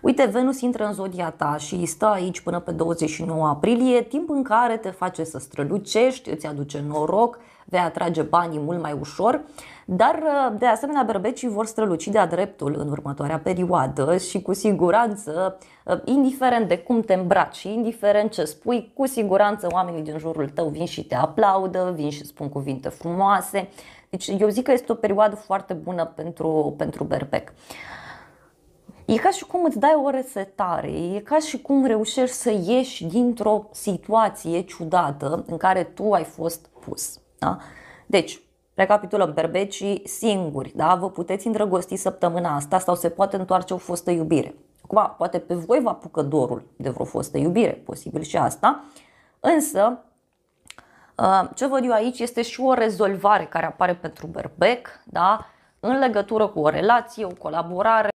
Uite, Venus intră în zodia ta și stă aici până pe 29 aprilie, timp în care te face să strălucești, îți aduce noroc, vei atrage banii mult mai ușor, dar de asemenea berbecii vor străluci de-a dreptul în următoarea perioadă și cu siguranță, indiferent de cum te îmbraci și indiferent ce spui, cu siguranță oamenii din jurul tău vin și te aplaudă, vin și spun cuvinte frumoase. Deci eu zic că este o perioadă foarte bună pentru, pentru berbec. E ca și cum îți dai o resetare, e ca și cum reușești să ieși dintr-o situație ciudată în care tu ai fost pus. Da? Deci, recapitulăm, berbecii singuri, da? vă puteți îndrăgosti săptămâna asta sau se poate întoarce o fostă iubire. Acum, poate pe voi vă apucă dorul de vreo fostă iubire, posibil și asta, însă uh, ce văd eu aici este și o rezolvare care apare pentru berbec, da? în legătură cu o relație, o colaborare,